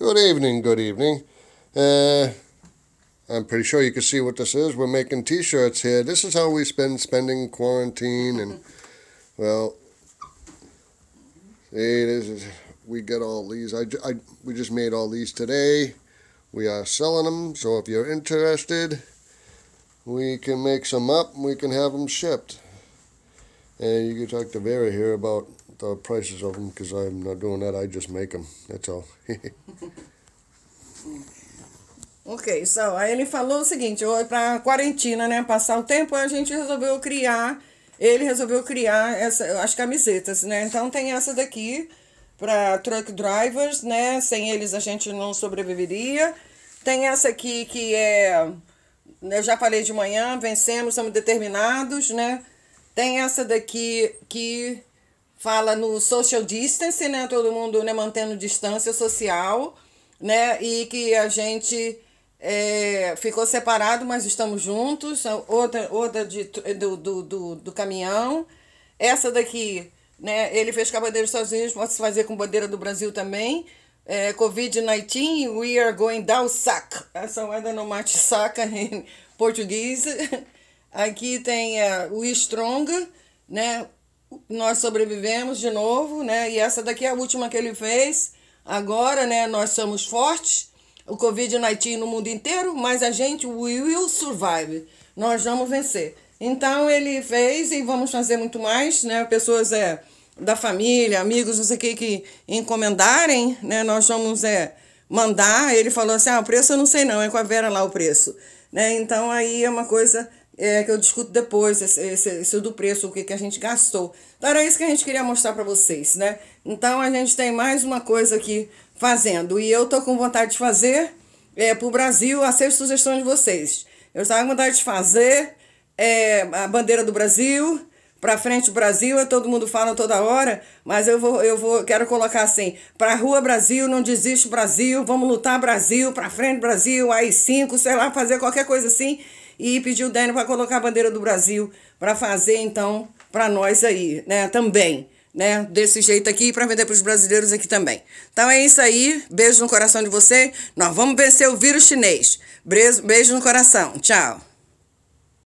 Good evening, good evening. Uh, I'm pretty sure you can see what this is. We're making t-shirts here. This is how we spend spending quarantine and, well, see, this is, we get all these. I, I, we just made all these today. We are selling them, so if you're interested, we can make some up we can have them shipped. And you can talk to Vera here about the prices of them because I'm not doing that. I just make them. That's all. ok, so, aí ele falou o seguinte, para quarentena, né, passar o tempo, a gente resolveu criar, ele resolveu criar essa, as camisetas, né? Então tem essa daqui para truck drivers, né? Sem eles a gente não sobreviveria. Tem essa aqui que é né, eu já falei de manhã, vencemos, somos determinados, né? Tem essa daqui que fala no social distancing, né? Todo mundo né, mantendo distância social, né? E que a gente é, ficou separado, mas estamos juntos. Outra, outra de, do, do, do, do caminhão. Essa daqui, né? Ele fez com a bandeira dos Estados Unidos, pode se fazer com bandeira do Brasil também. É, Covid-19, we are going down sack. Essa moeda não mate saca em português. Aqui tem uh, Strong, né? nós sobrevivemos de novo, né? E essa daqui é a última que ele fez. Agora, né, nós somos fortes. O Covid-19 no mundo inteiro, mas a gente we will survive. Nós vamos vencer. Então ele fez e vamos fazer muito mais, né? Pessoas é da família, amigos, não sei o que que encomendarem, né? Nós vamos é mandar. Ele falou assim: "Ah, o preço eu não sei não, é com a Vera lá o preço". Né? Então aí é uma coisa é, que eu discuto depois, esse, esse, esse, do preço, o que, que a gente gastou. Então era isso que a gente queria mostrar para vocês, né? Então a gente tem mais uma coisa aqui fazendo. E eu tô com vontade de fazer é, para o Brasil, aceito sugestão de vocês. Eu estava com vontade de fazer é, a bandeira do Brasil, para frente Brasil, é, todo mundo fala toda hora, mas eu vou, eu vou, quero colocar assim, para rua Brasil, não desiste Brasil, vamos lutar Brasil, para frente Brasil, aí cinco, sei lá, fazer qualquer coisa assim, e pediu o Daniel para colocar a bandeira do Brasil para fazer então para nós aí, né, também, né, desse jeito aqui para vender para os brasileiros aqui também. Então é isso aí, beijo no coração de você. Nós vamos vencer o vírus chinês. Beijo, beijo no coração. Tchau.